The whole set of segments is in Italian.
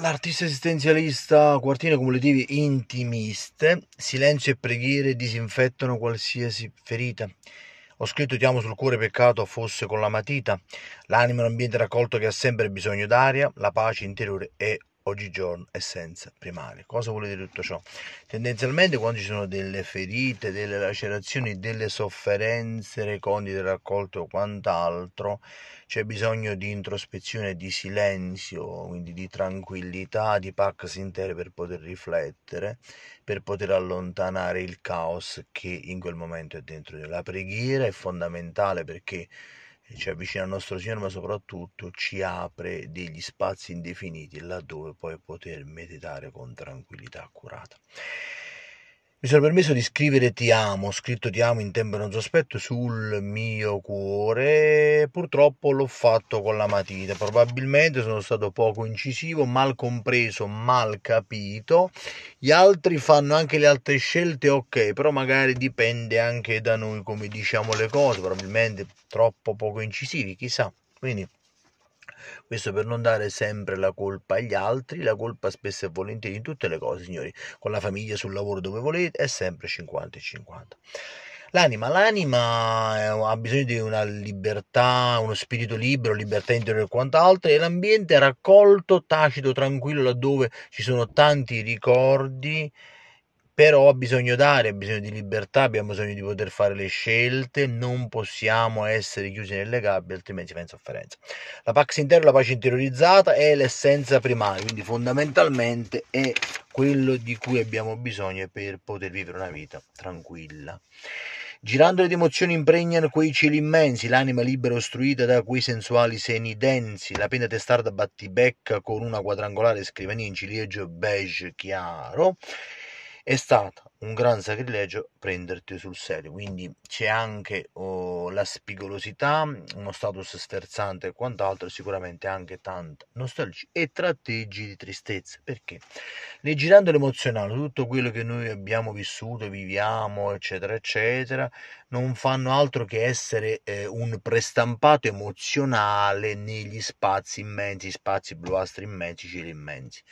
L'artista esistenzialista Quartine cumulativi intimiste, silenzio e preghiere disinfettano qualsiasi ferita. Ho scritto ti amo sul cuore peccato fosse con la matita. L'anima è un ambiente raccolto che ha sempre bisogno d'aria, la pace interiore e oggigiorno essenza primaria. Cosa vuol dire tutto ciò? Tendenzialmente quando ci sono delle ferite, delle lacerazioni, delle sofferenze recondite raccolte o quant'altro, c'è bisogno di introspezione, di silenzio, quindi di tranquillità, di pax intere per poter riflettere, per poter allontanare il caos che in quel momento è dentro di noi. La preghiera è fondamentale perché ci avvicina al nostro Signore, ma soprattutto ci apre degli spazi indefiniti laddove poi poter meditare con tranquillità accurata. Mi sono permesso di scrivere ti amo, scritto ti amo in tempo non sospetto sul mio cuore, purtroppo l'ho fatto con la matita, probabilmente sono stato poco incisivo, mal compreso, mal capito, gli altri fanno anche le altre scelte, ok, però magari dipende anche da noi come diciamo le cose, probabilmente troppo poco incisivi, chissà, quindi questo per non dare sempre la colpa agli altri, la colpa spesso e volentieri in tutte le cose, signori, con la famiglia, sul lavoro, dove volete, è sempre 50 e 50. L'anima, l'anima eh, ha bisogno di una libertà, uno spirito libero, libertà interiore e quant'altro, e l'ambiente raccolto, tacito, tranquillo, laddove ci sono tanti ricordi però ha bisogno d'aria, ha bisogno di libertà, abbiamo bisogno di poter fare le scelte, non possiamo essere chiusi nelle gabbie, altrimenti fa in sofferenza. La Pax Interna, la pace interiorizzata è l'essenza primaria, quindi fondamentalmente è quello di cui abbiamo bisogno per poter vivere una vita tranquilla. Girando le emozioni impregnano quei cieli immensi, l'anima libera ostruita da quei sensuali seni densi, la penna testarda battibecca con una quadrangolare scrivania in ciliegio beige chiaro è stato un gran sacrilegio prenderti sul serio, quindi c'è anche oh, la spigolosità, uno status sferzante e quant'altro, sicuramente anche tanta nostalgia e tratteggi di tristezza, perché nel girando l'emozionale, tutto quello che noi abbiamo vissuto, viviamo, eccetera, eccetera, non fanno altro che essere eh, un prestampato emozionale negli spazi immensi, spazi bluastri immensi, cieli immensi.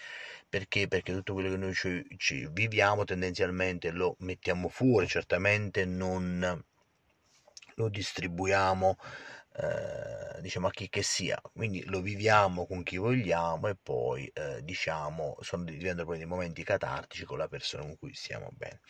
Perché? Perché tutto quello che noi ci, ci viviamo tendenzialmente lo mettiamo fuori, certamente non lo distribuiamo eh, diciamo a chi che sia quindi lo viviamo con chi vogliamo e poi eh, diciamo sono diventano poi dei momenti catartici con la persona con cui stiamo bene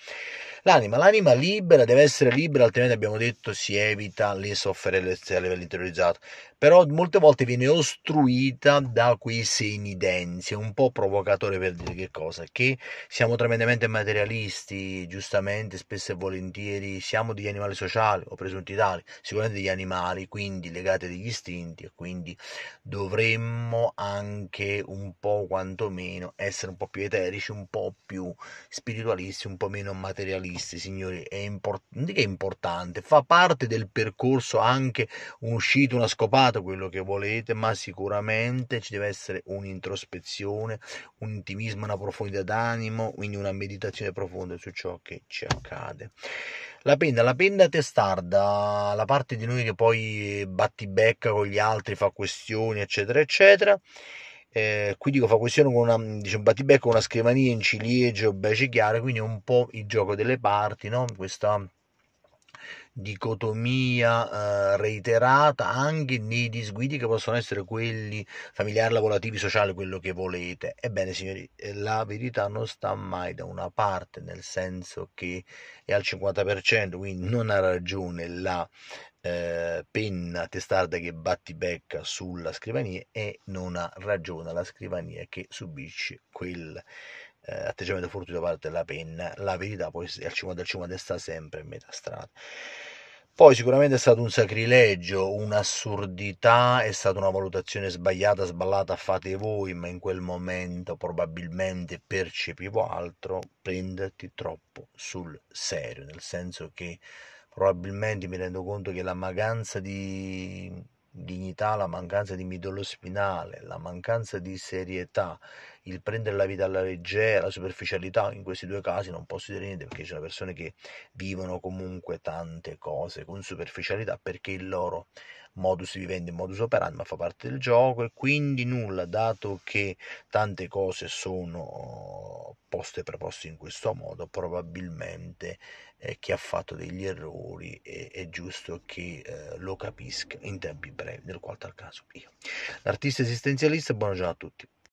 l'anima l'anima libera deve essere libera altrimenti abbiamo detto si evita le sofferenze a livello interiorizzato però molte volte viene ostruita da quei segni densi, è un po' provocatore per dire che cosa, che siamo tremendamente materialisti, giustamente, spesso e volentieri, siamo degli animali sociali o presunti tali, sicuramente degli animali, quindi legati agli istinti e quindi dovremmo anche un po' quantomeno essere un po' più eterici, un po' più spiritualisti, un po' meno materialisti, signori, è, import- è importante, fa parte del percorso anche un'uscita, una scopata, fate quello che volete, ma sicuramente ci deve essere un'introspezione, un intimismo, una profondità d'animo, quindi una meditazione profonda su ciò che ci accade. La penna, la penna testarda, la parte di noi che poi battibecca con gli altri, fa questioni, eccetera, eccetera. Eh, qui dico fa questione con una, diciamo, con una scrivania in ciliegio, bece chiaro, quindi un po' il gioco delle parti, no? Questa dicotomia eh, reiterata anche nei disguidi che possono essere quelli familiari, lavorativi, sociali, quello che volete. Ebbene, signori, eh, la verità non sta mai da una parte, nel senso che è al 50%, quindi non ha ragione la eh, penna testarda che batti becca sulla scrivania e non ha ragione la scrivania che subisce quel eh, atteggiamento furtivo da parte della penna, la verità poi al 50 al 50 sta sempre in metà strada. Poi sicuramente è stato un sacrilegio, un'assurdità, è stata una valutazione sbagliata, sballata, fate voi, ma in quel momento probabilmente percepivo altro, prenderti troppo sul serio, nel senso che probabilmente mi rendo conto che la mancanza di dignità, la mancanza di midollo spinale, la mancanza di serietà il prendere la vita alla leggera, la superficialità, in questi due casi non posso dire niente perché ci sono persone che vivono comunque tante cose con superficialità perché il loro modus vivendi, modus operandi, ma fa parte del gioco e quindi nulla, dato che tante cose sono poste e preposte in questo modo, probabilmente eh, chi ha fatto degli errori è, è giusto che eh, lo capisca in tempi brevi, nel qual tal caso io. L'artista esistenzialista, buongiorno a tutti.